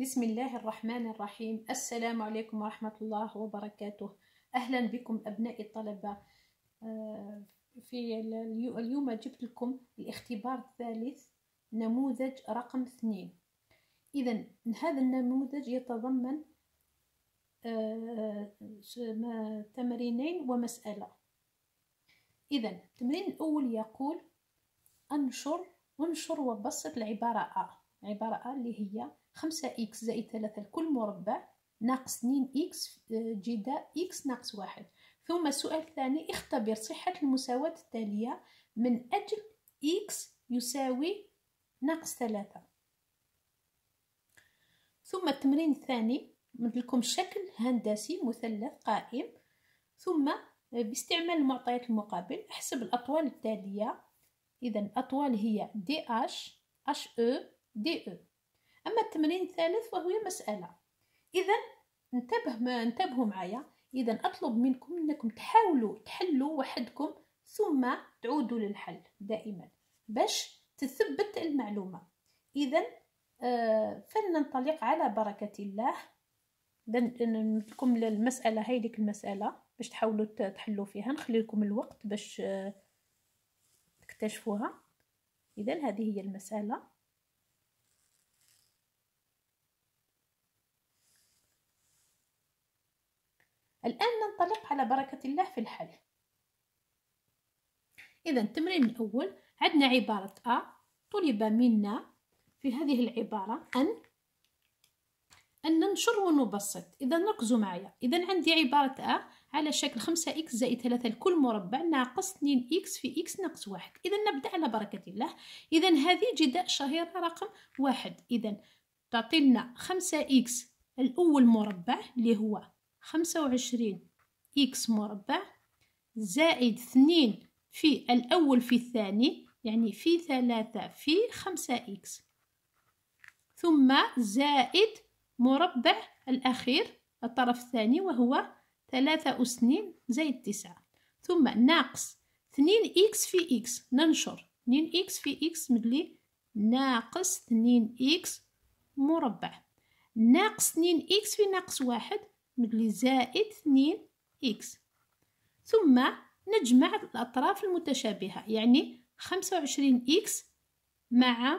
بسم الله الرحمن الرحيم السلام عليكم ورحمة الله وبركاته أهلا بكم أبنائي الطلبة في اليوم جبت لكم الاختبار الثالث نموذج رقم اثنين إذا هذا النموذج يتضمن uh, تمرينين ومسألة إذا التمرين الأول يقول أنشر انشر وبسط العبارة أ عبارة أ اللي هي خمسة إكس زائد ثلاثة لكل مربع ناقص اثنين إكس آه، جدا إكس ناقص واحد ثم السؤال الثاني اختبر صحة المساواة التالية من أجل إكس يساوي ناقص ثلاثة ثم التمرين الثاني مثلكم شكل هندسي مثلث قائم ثم آه، باستعمال المعطيات المقابل احسب الأطوال التالية إذا الأطوال هي دي أش أش أو دي أو أما التمرين الثالث وهو مسألة إذا انتبه ما انتبهوا معايا إذا أطلب منكم أنكم تحاولوا تحلوا وحدكم ثم تعودوا للحل دائما باش تثبت المعلومة إذا آه، فلننطلق على بركة الله لكم المسألة هاي لك المسألة باش تحاولوا تحلوا فيها نخلي لكم الوقت باش آه، تكتشفوها إذا هذه هي المسألة الآن ننطلق على بركة الله في الحل إذا التمرين الأول عندنا عبارة أ طلب منا في هذه العبارة أن أن ننشر ونبسط إذا نركزوا معي إذا عندي عبارة أ على شكل 5x زائد 3 الكل مربع ناقص 2x في x ناقص 1 إذا نبدأ على بركة الله إذا هذه جداء شهيرة رقم واحد إذا تعطينا خمسة 5x الأول مربع اللي هو خمسة وعشرين إكس مربع زائد اثنين في الأول في الثاني يعني في ثلاثة في خمسة إكس ثم زائد مربع الأخير الطرف الثاني وهو ثلاثة أس اثنين زائد تسعة ثم ناقص اثنين إكس في إكس ننشر اثنين إكس في إكس مدلي ناقص اثنين إكس مربع ناقص اثنين إكس في ناقص واحد مثل زائد 2 إكس ثم نجمع الأطراف المتشابهة يعني 25 إكس مع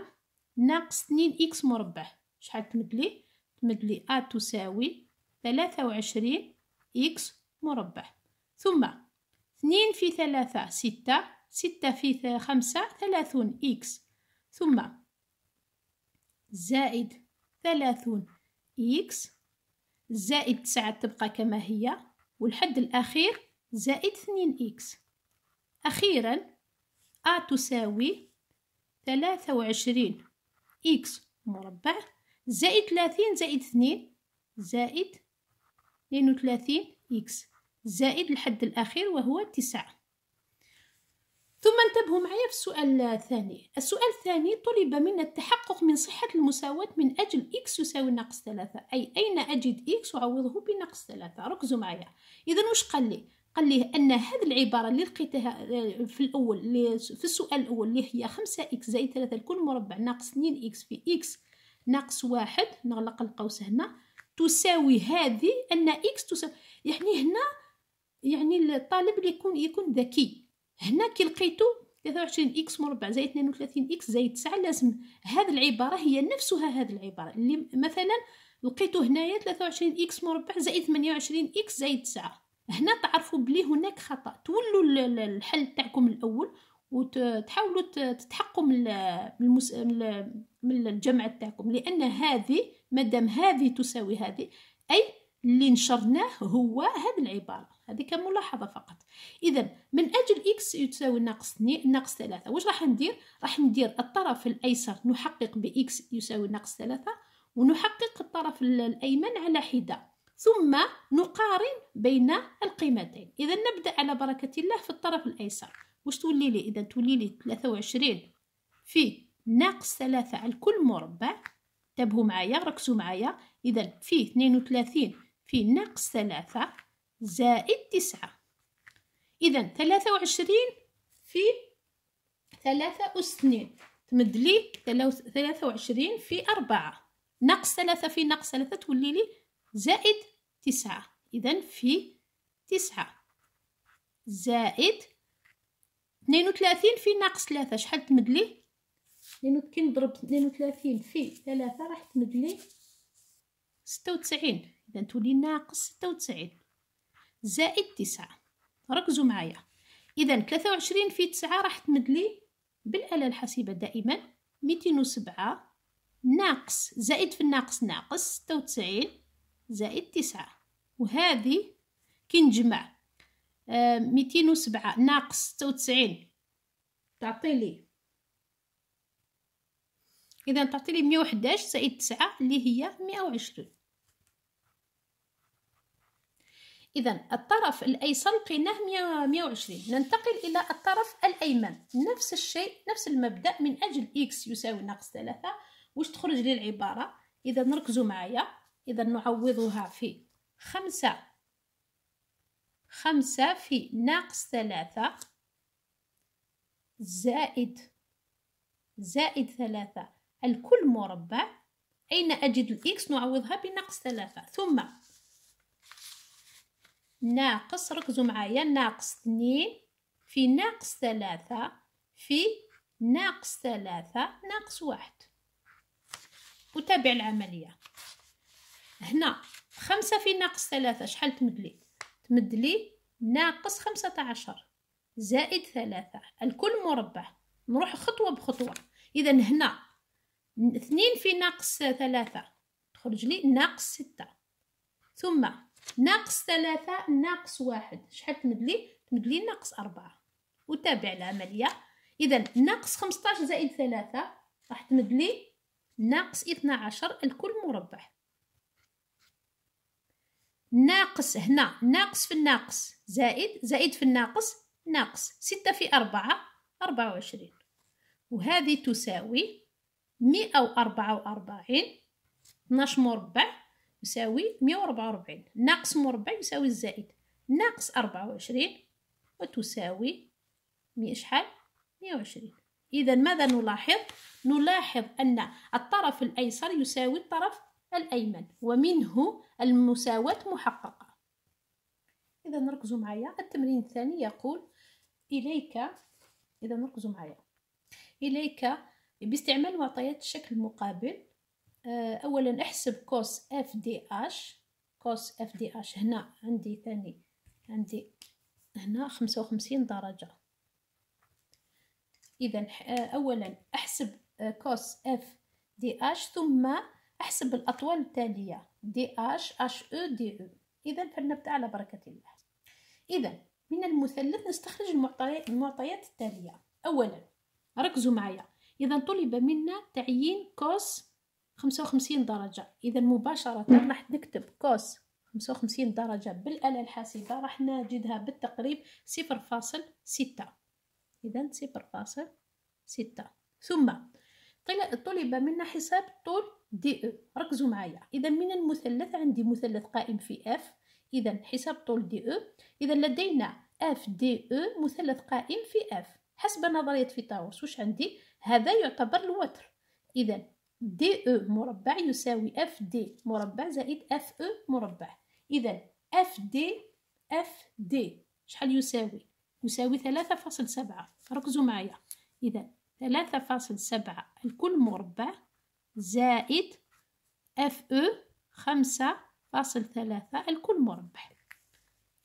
ناقص 2 إكس مربع شحال تمدلي تمدلي أ آه تساوي 23 إكس مربع ثم 2 في 3 6 6 في 5 30 إكس ثم زائد 30 إكس زائد تسعة تبقى كما هي والحد الأخير زائد اثنين إكس أخيرا أ تساوي ثلاثة وعشرين إكس مربع زائد ثلاثين زائد اثنين زائد اثنين وثلاثين إكس زائد الحد الأخير وهو تسعة ثم انتبهوا معي في السؤال الثاني السؤال الثاني طلب منا التحقق من صحة المساواة من أجل x يساوي ناقص ثلاثة أي أين أجد x وعوضه بناقص ثلاثة ركزوا معي إذا واش قال لي قال لي أن هذه العبارة اللي لقيتها في الأول في السؤال الأول اللي هي خمسة x زائد ثلاثة الكل مربع ناقص 2x في x ناقص واحد نغلق القوس هنا تساوي هذه أن x تساوي يعني هنا يعني الطالب يكون يكون ذكي هنا كي لقيتو 23 اكس مربع زائد 32 اكس زائد 9 لازم هذه العباره هي نفسها هذه العباره اللي مثلا لقيتو هنايا 23 اكس مربع زائد 28 اكس زائد 9 هنا تعرفوا بلي هناك خطا تولوا الحل تاعكم الاول وتحاولوا تتحقوا من المس... من الجمع تاعكم لان هذه مادام هذه تساوي هذه اي اللي نشرناه هو هذه العبارة هذه كملاحظة فقط إذا من أجل إكس يساوي ناقص ناقص ثلاثة واش راح ندير راح ندير الطرف الأيسر نحقق بإكس يساوي ناقص ثلاثة ونحقق الطرف الأيمن على حدة ثم نقارن بين القيمتين إذا نبدأ على بركة الله في الطرف الأيسر واش تولي لي إذا تولي لي 23 في ناقص ثلاثة على كل مربع انتبهوا معايا ركزوا معايا إذا في 32 في ناقص ثلاثة زائد تسعة إذا ثلاثة وعشرين في ثلاثة أس اثنين تمد لي ثلاثة وعشرين في أربعة ناقص ثلاثة في ناقص ثلاثة تولي لي زائد تسعة إذا في تسعة زائد اثنين وثلاثين في ناقص ثلاثة شحال تمد لي كي نضرب اثنين وثلاثين في ثلاثة راح تمد لي ستة وتسعين إذا تولي ناقص ستة وتسعين زائد تسعة ركزوا معايا إذا ثلاثة وعشرين في تسعة راح تمدلي بالآلة الحاسبة دائما ميتين وسبعة ناقص زائد في الناقص ناقص ستة وتسعين زائد تسعة وهذه كي نجمع آه، ميتين وسبعة ناقص ستة وتسعين تعطيلي إذا تعطيلي مية وحداش زائد تسعة اللي هي مية وعشرين إذا الطرف الأيسر لقيناه 120 ننتقل إلى الطرف الأيمن نفس الشيء نفس المبدأ من أجل إكس يساوي ناقص ثلاثة واش تخرج لي العبارة إذا نركزوا معايا إذا نعوضها في خمسة خمسة في ناقص ثلاثة زائد زائد ثلاثة الكل مربع أين أجد الإكس نعوضها بناقص ثلاثة ثم ناقص ركزوا معايا ناقص اثنين في ناقص ثلاثة في ناقص ثلاثة ناقص واحد وتابع العملية هنا خمسة في ناقص ثلاثة شحال تمدلي تمدلي ناقص خمسة عشر زائد ثلاثة الكل مربع نروح خطوة بخطوة إذا هنا اثنين في ناقص ثلاثة تخرج لي ناقص ستة ثم ناقص ثلاثة ناقص واحد شحال تمد لي تمد لي ناقص أربعة وتابع العملية إذا ناقص خمسطاش زائد ثلاثة راح تمد لي ناقص اثنا عشر الكل مربع ناقص هنا ناقص في الناقص زائد زائد في الناقص ناقص ستة في أربعة أربعة وعشرين وهذه تساوي مئة وأربعة وأربعين اثناش مربع يساوي مية وربعة وربعين ناقص مربع يساوي الزائد ناقص أربعة وعشرين وتساوي مية شحال مية وعشرين إذا ماذا نلاحظ؟ نلاحظ أن الطرف الأيسر يساوي الطرف الأيمن ومنه المساواة محققة إذا نركزوا معايا التمرين الثاني يقول إليك إذا نركزوا معايا إليك باستعمال معطيات الشكل المقابل آه، اولا احسب كوس اف دي اش كوس اف دي اش هنا عندي ثاني عندي هنا خمسة وخمسين درجة اذا آه، اولا احسب كوس اف دي اش ثم احسب الاطوال التالية دي اش اش او دي او اذا فلنبدأ على بركة الله اذا من المثلث نستخرج المعطيات التالية اولا ركزوا معايا اذا طلب منا تعيين كوس خمسة وخمسين درجة إذا مباشرة نعم. راح نكتب كوس خمسة وخمسين درجة بالآلة الحاسبة راح نجدها بالتقريب صفر فاصل ستة إذا صفر فاصل ستة ثم طلب منا حساب طول دي او ركزوا معايا إذا من المثلث عندي مثلث قائم في اف إذا حساب طول دي او إذا لدينا اف دي او مثلث قائم في اف حسب نظرية فيثاغورس واش عندي هذا يعتبر الوتر إذا دي او e مربع يساوي اف دي مربع زائد اف او e مربع اذا اف دي اف دي شحال يساوي يساوي 3.7 ركزوا معايا اذا 3.7 الكل مربع زائد اف او 5.3 الكل مربع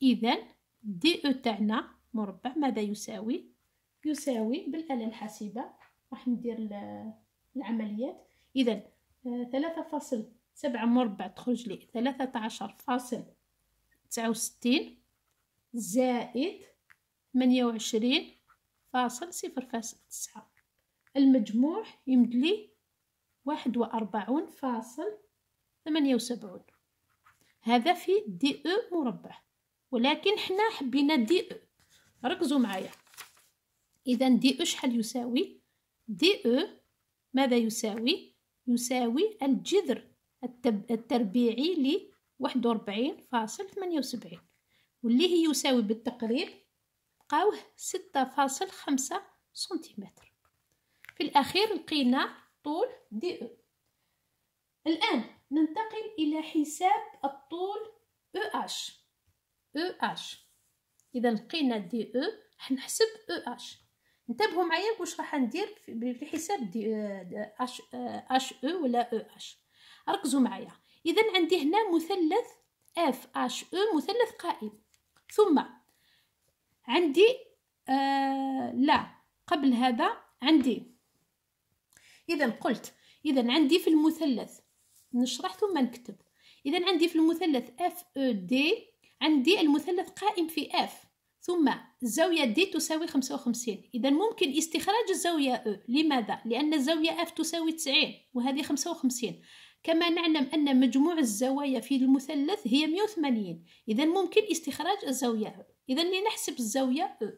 اذا دي او e تاعنا مربع ماذا يساوي يساوي بالآلة الحاسبة راح ندير العمليات إذا آه، ثلاثة فاصل سبعة مربع تخرج لي ثلاثة عشر فاصل تسعة وستين زائد ثمانية وعشرين فاصل صفر فاصل تسعة المجموع يمد لي واحد وأربعون فاصل ثمانية وسبعون هذا في دي او مربع ولكن حنا حبينا دي او ركزوا معايا إذا دي او شحال يساوي دي او ماذا يساوي يساوي الجذر التربيعي ل 41.78 واللي هي يساوي بالتقريب بقاوه 6.5 سنتيمتر في الأخير لقينا طول دي أو الآن ننتقل إلى حساب الطول أو أش أو أش إذا لقينا دي أو حنحسب أو أش انتبهوا معايا واش راح ندير في حساب دي اش اش او ولا او e اش ركزوا معايا اذا عندي هنا مثلث اف اش او مثلث قائم ثم عندي آه، لا قبل هذا عندي اذا قلت اذا عندي في المثلث نشرح ثم نكتب اذا عندي في المثلث اف او دي عندي المثلث قائم في اف ثم الزاوية دي تساوي 55 إذا ممكن استخراج الزاوية O e. لماذا؟ لأن الزاوية F تساوي 90 وهذه 55 كما نعلم أن مجموع الزوايا في المثلث هي 180 إذا ممكن استخراج الزاوية O e. إذا لنحسب الزاوية O e.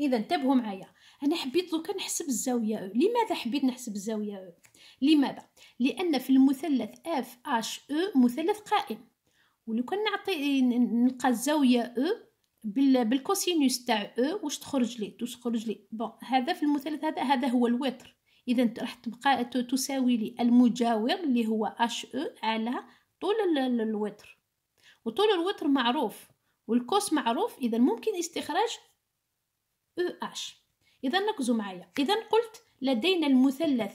إذا انتبهوا معايا أنا حبيت دوكا نحسب الزاوية O لماذا حبيت نحسب الزاوية O؟ لماذا؟ لأن في المثلث FHE مثلث قائم ولو كان نعطي نلقى الزاوية E بالكوسينوس تاع او واش تخرج لي واش تخرج لي بون هذا في المثلث هذا هذا هو الوتر اذا راح تبقى تساوي لي المجاور اللي هو اش او e على طول الوتر وطول الوتر معروف والكوس معروف اذا ممكن استخراج او اش اذا ركزوا معايا اذا قلت لدينا المثلث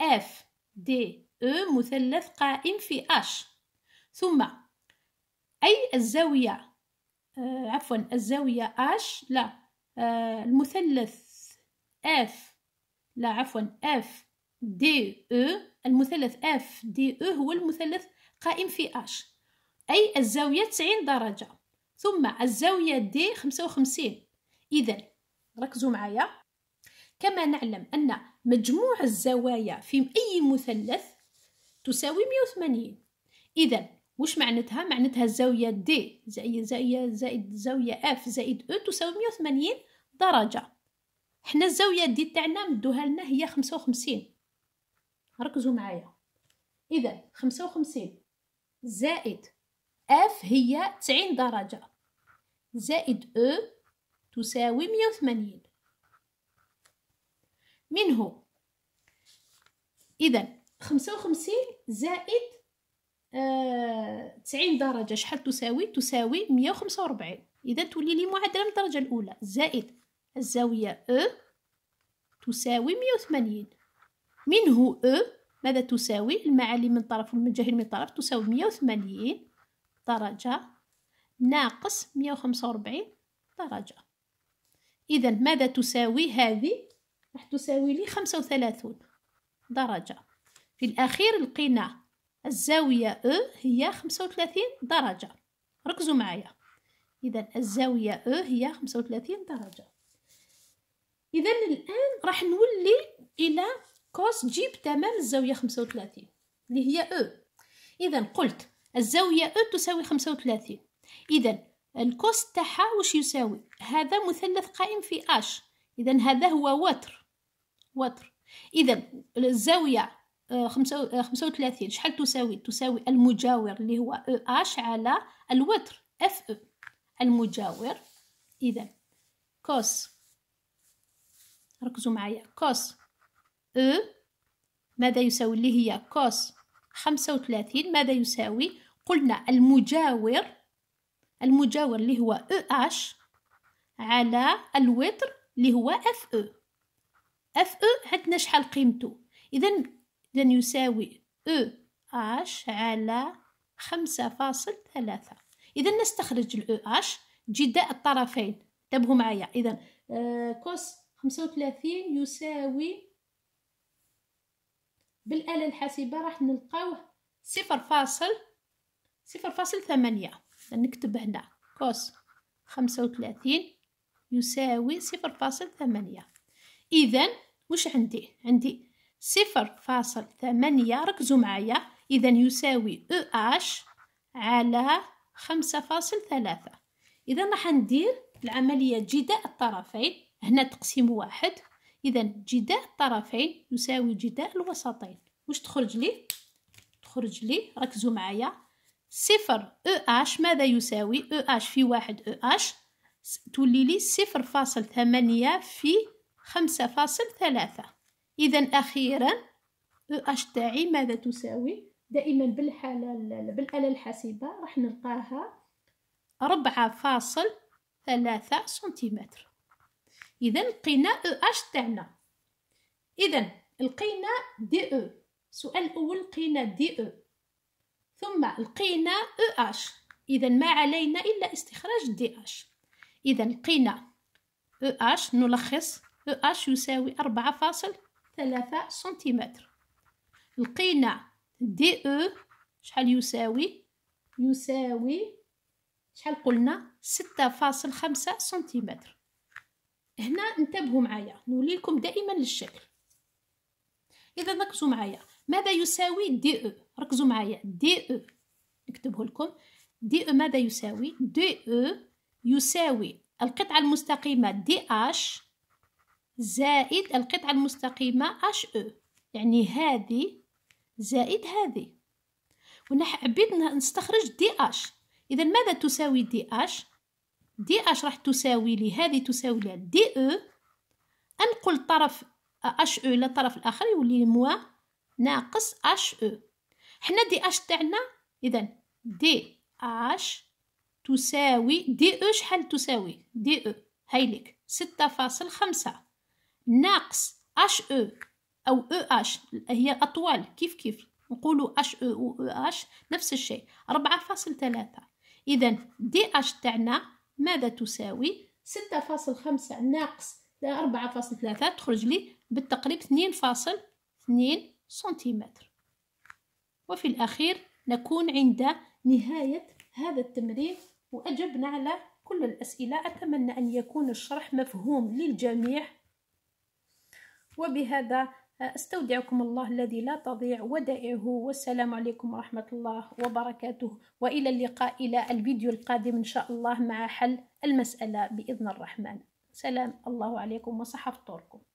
اف دي او مثلث قائم في اش ثم اي الزاويه آه عفوا الزاوية H لا آه المثلث F لا عفوا F D E المثلث F D E هو المثلث قائم في H أي الزاوية 90 درجة ثم الزاوية D 55 إذا ركزوا معايا كما نعلم أن مجموع الزوايا في أي مثلث تساوي 180 إذا وش معناتها معناتها الزاوية دي زائد زائد زائد زاوية اف زائد او تساوي مية درجة حنا الزاوية دي تاعنا مدوها لنا هي خمسة ركزوا معايا إذا خمسة زائد اف هي تسعين درجة زائد او e تساوي مية منه إذا خمسة زائد 90 آه، درجة شحال تساوي تساوي 145 إذا تولي لي معادلة من الدرجة الأولى زائد الزاوية أ تساوي 180 منه أ ماذا تساوي المعالي من طرف والمجاهيل من طرف تساوي 180 درجة ناقص 145 درجة إذا ماذا تساوي هذه راح تساوي لي 35 درجة في الأخير لقينا الزاوية E هي خمسة وثلاثين درجة ركزوا معايا إذا الزاوية E هي خمسة وثلاثين درجة إذا الآن راح نولي إلى كوس جيب تمام الزاوية خمسة وثلاثين اللي هي E إذا قلت الزاوية E تساوي خمسة وثلاثين إذا الكوس تاعها واش يساوي هذا مثلث قائم في اش اذا هذا هو وتر وتر اذا الزاويه آه، آه، وثلاثين شحال تساوي تساوي المجاور اللي هو او e اش على الوتر اف او e. المجاور اذا كوس ركزوا معايا كوس او e ماذا يساوي اللي هي كوس وثلاثين ماذا يساوي قلنا المجاور المجاور اللي هو او اش على الوتر اللي هو اف او اف او عندنا شحال قيمته اذا إذا يساوي أو أش على خمسة فاصل ثلاثة إذا نستخرج الأو أش جداء الطرفين انتبهوا معايا إذا آه، كوس خمسة وثلاثين يساوي بالآلة الحاسبة راح نلقاوه صفر فاصل صفر فاصل ثمانية نكتب هنا كوس خمسة وثلاثين يساوي صفر فاصل ثمانية إذا وش عندي عندي صفر فاصل ثمانية ركزوا معايا إذا يساوي أو أش على خمسة فاصل ثلاثة إذا راح ندير العملية جداء الطرفين هنا تقسيم واحد إذا جداء الطرفين يساوي جداء الوسطين واش تخرج لي تخرج لي ركزوا معايا صفر او اش ماذا يساوي او اش في واحد او اش تولي لي صفر فاصل ثمانية في خمسة فاصل ثلاثة إذا أخيرا أش تاعي ماذا تساوي دائما بالحالة بالآلة الحاسبة راح نلقاها ربعة فاصل ثلاثة سنتيمتر إذا لقينا أو أش تاعنا إذا لقينا دي أو السؤال الأول لقينا دي أو ثم لقينا أو أش إذا ما علينا إلا استخراج دي أش إذا لقينا أو أش نلخص أو أش يساوي أربعة فاصل ثلاثة سنتيمتر لقينا دي او شحال يساوي يساوي شحال قلنا ستة فاصل خمسة سنتيمتر هنا انتبهوا معايا لكم دائما للشكل اذا ركزوا معايا ماذا يساوي دي او ركزوا معايا دي او نكتبه لكم دي او ماذا يساوي دي او يساوي القطعة المستقيمة دي اش زائد القطعة المستقيمة اش او e. يعني هذه زائد هذه ونح حبيت نستخرج دي اش إذا ماذا تساوي دي اش دي اش راح تساوي لي هذه تساوي لي دي او e. أنقل طرف اش او e إلى الطرف الآخر يولي موا ناقص اش او حنا دي اش تاعنا إذا دي اش تساوي دي او شحال تساوي دي او هايليك ستة فاصل خمسة ناقص اش e او او او اش هي اطوال كيف كيف نقولوا اش او او او اش نفس الشيء ربعة فاصل ثلاثة اذا دي اش تاعنا ماذا تساوي ستة فاصل خمسة ناقص أربعة فاصل ثلاثة تخرج لي بالتقريب اثنين فاصل اثنين سنتيمتر وفي الأخير نكون عند نهاية هذا التمرين وأجبنا على كل الأسئلة أتمنى أن يكون الشرح مفهوم للجميع وبهذا آه، استودعكم الله الذي لا تضيع ودائعه والسلام عليكم ورحمة الله وبركاته وإلى اللقاء إلى الفيديو القادم إن شاء الله مع حل المسألة بإذن الرحمن سلام الله عليكم وصحة فطوركم